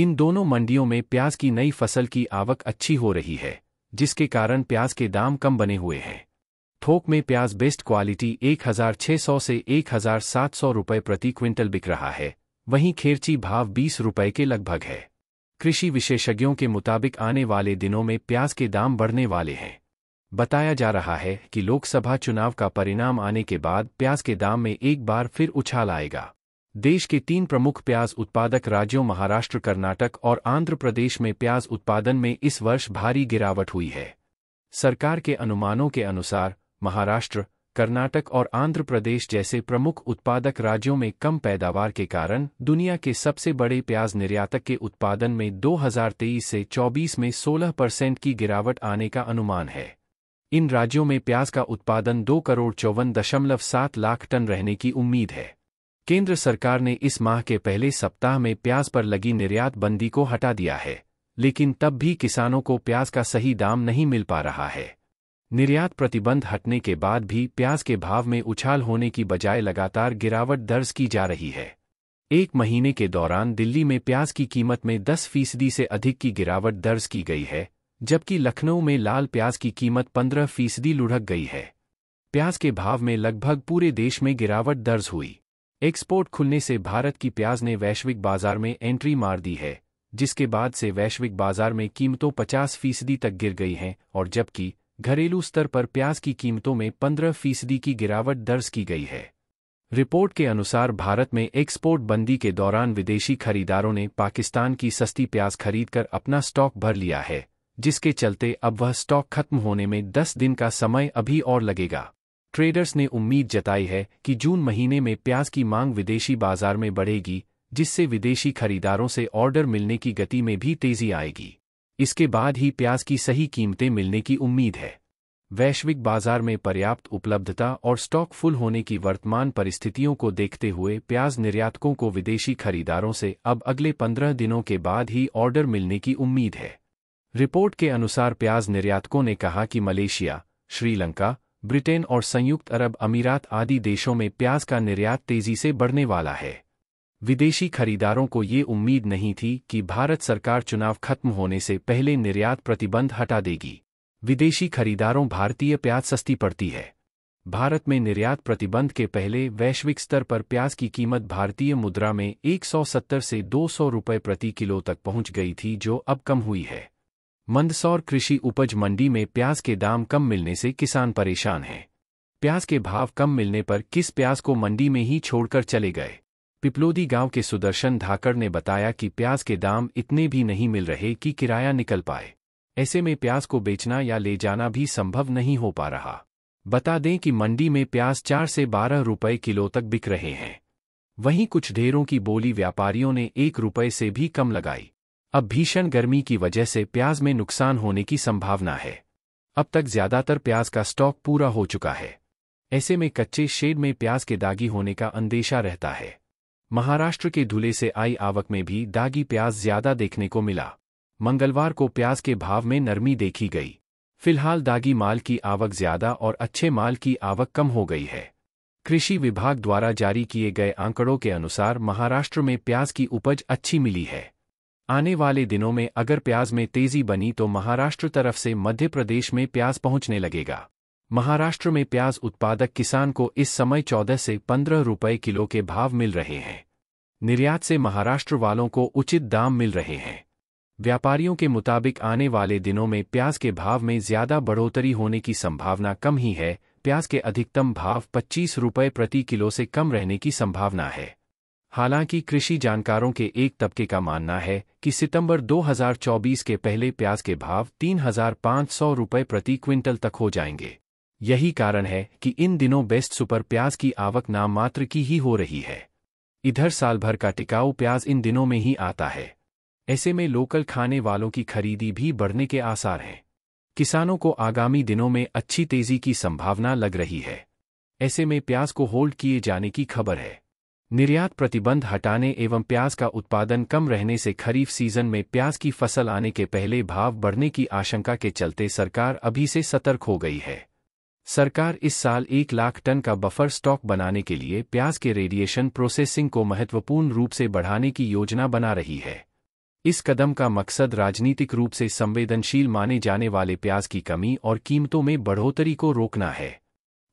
इन दोनों मंडियों में प्याज की नई फसल की आवक अच्छी हो रही है जिसके कारण प्याज के दाम कम बने हुए हैं थोक में प्याज बेस्ट क्वालिटी 1600 से 1700 रुपए प्रति क्विंटल बिक रहा है वहीं खेरची भाव 20 रुपए के लगभग है कृषि विशेषज्ञों के मुताबिक आने वाले दिनों में प्याज के दाम बढ़ने वाले हैं बताया जा रहा है कि लोकसभा चुनाव का परिणाम आने के बाद प्याज के दाम में एक बार फिर उछाल आएगा देश के तीन प्रमुख प्याज उत्पादक राज्यों महाराष्ट्र कर्नाटक और आंध्र प्रदेश में प्याज उत्पादन में इस वर्ष भारी गिरावट हुई है सरकार के अनुमानों के अनुसार महाराष्ट्र कर्नाटक और आंध्र प्रदेश जैसे प्रमुख उत्पादक राज्यों में कम पैदावार के कारण दुनिया के सबसे बड़े प्याज निर्यातक के उत्पादन में 2023 से 24 में 16 परसेंट की गिरावट आने का अनुमान है इन राज्यों में प्याज का उत्पादन दो करोड़ चौवन दशमलव सात लाख टन रहने की उम्मीद है केंद्र सरकार ने इस माह के पहले सप्ताह में प्याज पर लगी निर्यात बंदी को हटा दिया है लेकिन तब भी किसानों को प्याज का सही दाम नहीं मिल पा रहा है निर्यात प्रतिबंध हटने के बाद भी प्याज के भाव में उछाल होने की बजाय लगातार गिरावट दर्ज की जा रही है एक महीने के दौरान दिल्ली में प्याज की कीमत में 10 फीसदी से अधिक की गिरावट दर्ज की गई है जबकि लखनऊ में लाल प्याज की कीमत 15 फीसदी लुढ़क गई है प्याज के भाव में लगभग पूरे देश में गिरावट दर्ज हुई एक्सपोर्ट खुलने से भारत की प्याज ने वैश्विक बाजार में एंट्री मार दी है जिसके बाद से वैश्विक बाजार में कीमतों 50 फीसदी तक गिर गई हैं और जबकि घरेलू स्तर पर प्याज की कीमतों में 15 फीसदी की गिरावट दर्ज की गई है रिपोर्ट के अनुसार भारत में एक्सपोर्ट बंदी के दौरान विदेशी खरीदारों ने पाकिस्तान की सस्ती प्याज खरीदकर अपना स्टॉक भर लिया है जिसके चलते अब वह स्टॉक खत्म होने में 10 दिन का समय अभी और लगेगा ट्रेडर्स ने उम्मीद जताई है कि जून महीने में प्याज की मांग विदेशी बाजार में बढ़ेगी जिससे विदेशी खरीदारों से ऑर्डर मिलने की गति में भी तेजी आएगी इसके बाद ही प्याज की सही कीमतें मिलने की उम्मीद है वैश्विक बाजार में पर्याप्त उपलब्धता और स्टॉक फुल होने की वर्तमान परिस्थितियों को देखते हुए प्याज निर्यातकों को विदेशी खरीदारों से अब अगले पंद्रह दिनों के बाद ही ऑर्डर मिलने की उम्मीद है रिपोर्ट के अनुसार प्याज निर्यातकों ने कहा कि मलेशिया श्रीलंका ब्रिटेन और संयुक्त अरब अमीरात आदि देशों में प्याज का निर्यात तेजी से बढ़ने वाला है विदेशी खरीदारों को ये उम्मीद नहीं थी कि भारत सरकार चुनाव खत्म होने से पहले निर्यात प्रतिबंध हटा देगी विदेशी खरीदारों भारतीय प्याज सस्ती पड़ती है भारत में निर्यात प्रतिबंध के पहले वैश्विक स्तर पर प्याज की कीमत भारतीय मुद्रा में 170 से 200 रुपये प्रति किलो तक पहुंच गई थी जो अब कम हुई है मंदसौर कृषि उपज मंडी में प्याज के दाम कम मिलने से किसान परेशान हैं प्याज के भाव कम मिलने पर किस प्याज को मंडी में ही छोड़कर चले गए पिपलोदी गांव के सुदर्शन धाकड़ ने बताया कि प्याज के दाम इतने भी नहीं मिल रहे कि किराया निकल पाए ऐसे में प्याज को बेचना या ले जाना भी संभव नहीं हो पा रहा बता दें कि मंडी में प्याज चार से बारह रुपये किलो तक बिक रहे हैं वहीं कुछ ढेरों की बोली व्यापारियों ने एक रुपये से भी कम लगाई अब भीषण गर्मी की वजह से प्याज में नुकसान होने की संभावना है अब तक ज्यादातर प्याज का स्टॉक पूरा हो चुका है ऐसे में कच्चे शेड में प्याज के दागी होने का अंदेशा रहता है महाराष्ट्र के धुले से आई आवक में भी दागी प्याज ज्यादा देखने को मिला मंगलवार को प्याज के भाव में नरमी देखी गई फिलहाल दागी माल की आवक ज्यादा और अच्छे माल की आवक कम हो गई है कृषि विभाग द्वारा जारी किए गए आंकड़ों के अनुसार महाराष्ट्र में प्याज की उपज अच्छी मिली है आने वाले दिनों में अगर प्याज में तेजी बनी तो महाराष्ट्र तरफ से मध्य प्रदेश में प्याज पहुंचने लगेगा महाराष्ट्र में प्याज उत्पादक किसान को इस समय 14 से 15 रुपए किलो के भाव मिल रहे हैं निर्यात से महाराष्ट्र वालों को उचित दाम मिल रहे हैं व्यापारियों के मुताबिक आने वाले दिनों में प्याज के भाव में ज्यादा बढ़ोतरी होने की संभावना कम ही है प्याज के अधिकतम भाव पच्चीस रुपये प्रति किलो से कम रहने की संभावना है हालांकि कृषि जानकारों के एक तबके का मानना है कि सितंबर 2024 के पहले प्याज के भाव तीन हजार रुपये प्रति क्विंटल तक हो जाएंगे यही कारण है कि इन दिनों बेस्ट सुपर प्याज की आवक मात्र की ही हो रही है इधर साल भर का टिकाऊ प्याज इन दिनों में ही आता है ऐसे में लोकल खाने वालों की खरीदी भी बढ़ने के आसार हैं किसानों को आगामी दिनों में अच्छी तेजी की संभावना लग रही है ऐसे में प्याज को होल्ड किए जाने की खबर है निर्यात प्रतिबंध हटाने एवं प्याज का उत्पादन कम रहने से खरीफ सीजन में प्याज की फसल आने के पहले भाव बढ़ने की आशंका के चलते सरकार अभी से सतर्क हो गई है सरकार इस साल एक लाख टन का बफर स्टॉक बनाने के लिए प्याज के रेडिएशन प्रोसेसिंग को महत्वपूर्ण रूप से बढ़ाने की योजना बना रही है इस कदम का मकसद राजनीतिक रूप से संवेदनशील माने जाने वाले प्याज की कमी और कीमतों में बढ़ोतरी को रोकना है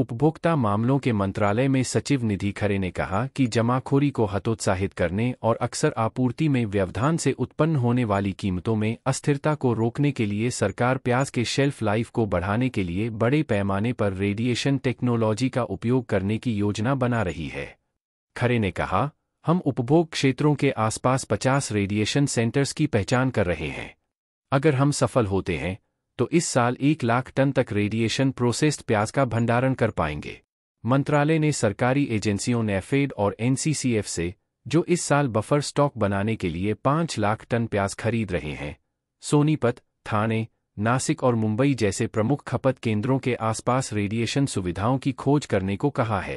उपभोक्ता मामलों के मंत्रालय में सचिव निधि खरे ने कहा कि जमाखोरी को हतोत्साहित करने और अक्सर आपूर्ति में व्यवधान से उत्पन्न होने वाली कीमतों में अस्थिरता को रोकने के लिए सरकार प्याज के शेल्फ लाइफ को बढ़ाने के लिए बड़े पैमाने पर रेडिएशन टेक्नोलॉजी का उपयोग करने की योजना बना रही है खरे ने कहा हम उपभोग क्षेत्रों के आसपास पचास रेडिएशन सेंटर्स की पहचान कर रहे हैं अगर हम सफल होते हैं तो इस साल एक लाख टन तक रेडिएशन प्रोसेस्ड प्याज का भंडारण कर पाएंगे मंत्रालय ने सरकारी एजेंसियों नेफेड और एनसीसीएफ से जो इस साल बफर स्टॉक बनाने के लिए पांच लाख टन प्याज खरीद रहे हैं सोनीपत थाने नासिक और मुंबई जैसे प्रमुख खपत केंद्रों के आसपास रेडिएशन सुविधाओं की खोज करने को कहा है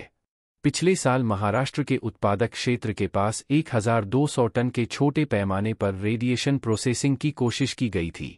पिछले साल महाराष्ट्र के उत्पादक क्षेत्र के पास 1,200 टन के छोटे पैमाने पर रेडिएशन प्रोसेसिंग की कोशिश की गई थी